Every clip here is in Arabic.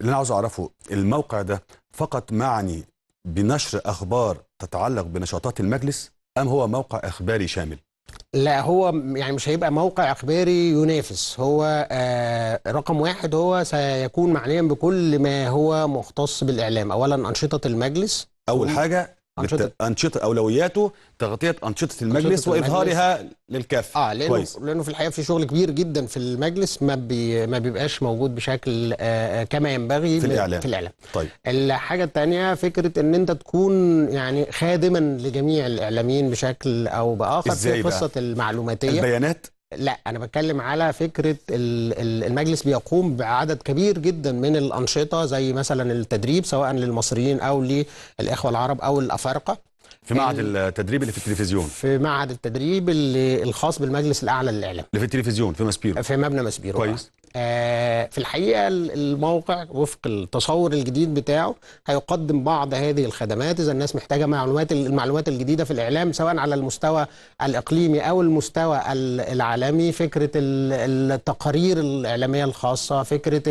اللي انا عاوز اعرفه الموقع ده فقط معني بنشر اخبار تتعلق بنشاطات المجلس ام هو موقع اخباري شامل لا هو يعني مش هيبقى موقع اخباري ينافس هو آه، رقم واحد هو سيكون معنيا بكل ما هو مختص بالاعلام اولا انشطه المجلس اول حاجه أنشطة أنشطة أولوياته تغطية أنشطة المجلس أنشطة وإظهارها للكافة آه لأنه, كويس. لأنه في الحقيقة في شغل كبير جدا في المجلس ما, بي ما بيبقاش موجود بشكل آه، آه، كما ينبغي في الإعلام, في الإعلام. طيب الحاجة الثانية فكرة أن أنت تكون يعني خادما لجميع الإعلاميين بشكل أو بآخر في قصة المعلوماتية البيانات لا انا بتكلم على فكره المجلس بيقوم بعدد كبير جدا من الانشطه زي مثلا التدريب سواء للمصريين او للاخوه العرب او الافارقه في معهد التدريب اللي في التلفزيون في معهد التدريب اللي الخاص بالمجلس الاعلى للاعلام اللي في التلفزيون في ماسبيرو في مبنى ماسبيرو كويس آه، في الحقيقه الموقع وفق التصور الجديد بتاعه هيقدم بعض هذه الخدمات اذا الناس محتاجه معلومات المعلومات الجديده في الاعلام سواء على المستوى الاقليمي او المستوى العالمي فكره التقارير الاعلاميه الخاصه فكره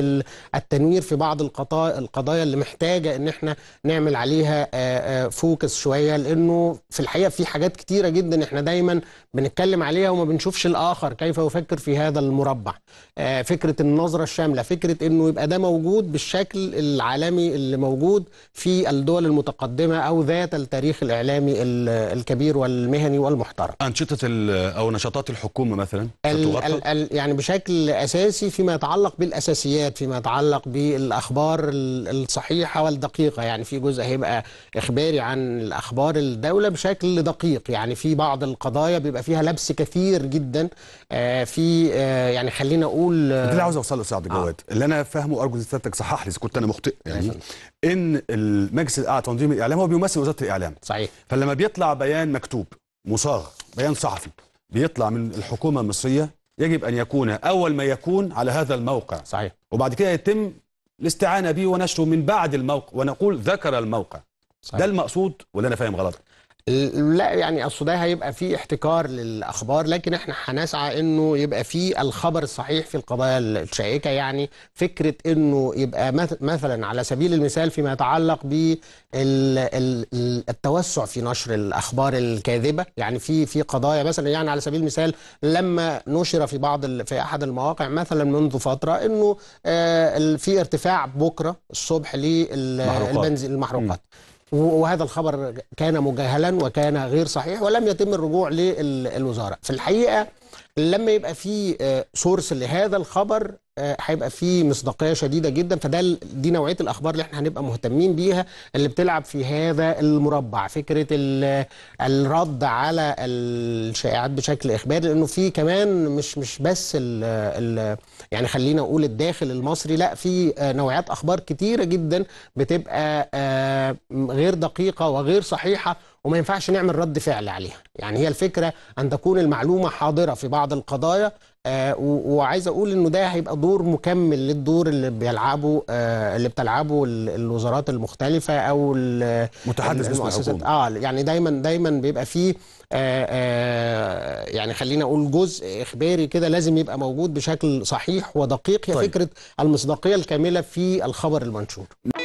التنوير في بعض القضايا اللي محتاجه ان احنا نعمل عليها آه، آه، فوكس شويه لانه في الحقيقه في حاجات كتيره جدا احنا دايما بنتكلم عليها وما بنشوفش الاخر كيف يفكر في هذا المربع فكره فكره النظره الشامله فكره انه يبقى ده موجود بالشكل العالمي اللي موجود في الدول المتقدمه او ذات التاريخ الاعلامي الكبير والمهني والمحترم انشطه او نشاطات الحكومه مثلا الـ الـ الـ يعني بشكل اساسي فيما يتعلق بالاساسيات فيما يتعلق بالاخبار الصحيحه والدقيقه يعني في جزء هيبقى اخباري عن الاخبار الدوله بشكل دقيق يعني في بعض القضايا بيبقى فيها لبس كثير جدا آه، في آه، يعني خلينا اقول آه، اللي عاوز اوصله سعد آه. جواد آه. اللي انا فاهمه ارجو سيادتك صحح لي اذا كنت انا مخطئ يعني ان المجلس الاعلى تنظيم الاعلام هو بيمثل وزاره الاعلام صحيح فلما بيطلع بيان مكتوب مصاغ بيان صحفي بيطلع من الحكومه المصريه يجب ان يكون اول ما يكون على هذا الموقع صحيح وبعد كده يتم الاستعانه به ونشره من بعد الموقع ونقول ذكر الموقع صحيح. ده المقصود ولا انا فاهم غلط لا يعني اصل ده هيبقى فيه احتكار للاخبار لكن احنا هنسعى انه يبقى فيه الخبر الصحيح في القضايا الشائكه يعني فكره انه يبقى مثلا على سبيل المثال فيما يتعلق بالتوسع في نشر الاخبار الكاذبه يعني في في قضايا مثلا يعني على سبيل المثال لما نشر في بعض في احد المواقع مثلا منذ فتره انه آه، في ارتفاع بكره الصبح للبنزين المحروقات وهذا الخبر كان مجاهلا وكان غير صحيح ولم يتم الرجوع للوزاره في الحقيقه لما يبقى في سورس آه، لهذا الخبر آه، هيبقى في مصداقيه شديده جدا فده دي نوعيه الاخبار اللي احنا هنبقى مهتمين بيها اللي بتلعب في هذا المربع فكره الرد على الشائعات بشكل اخباري لانه في كمان مش مش بس الـ الـ يعني خلينا نقول الداخل المصري لا في آه، نوعيات اخبار كتيره جدا بتبقى غير دقيقه وغير صحيحه وما ينفعش نعمل رد فعل عليها يعني هي الفكرة أن تكون المعلومة حاضرة في بعض القضايا آه، وعايز أقول أنه ده هيبقى دور مكمل للدور اللي بيلعبه آه، اللي بتلعبه الوزارات المختلفة أو متحدث المؤسسات آه يعني دايما دايما بيبقى فيه آه، يعني خلينا أقول جزء إخباري كده لازم يبقى موجود بشكل صحيح ودقيق هي طيب. فكرة المصداقية الكاملة في الخبر المنشور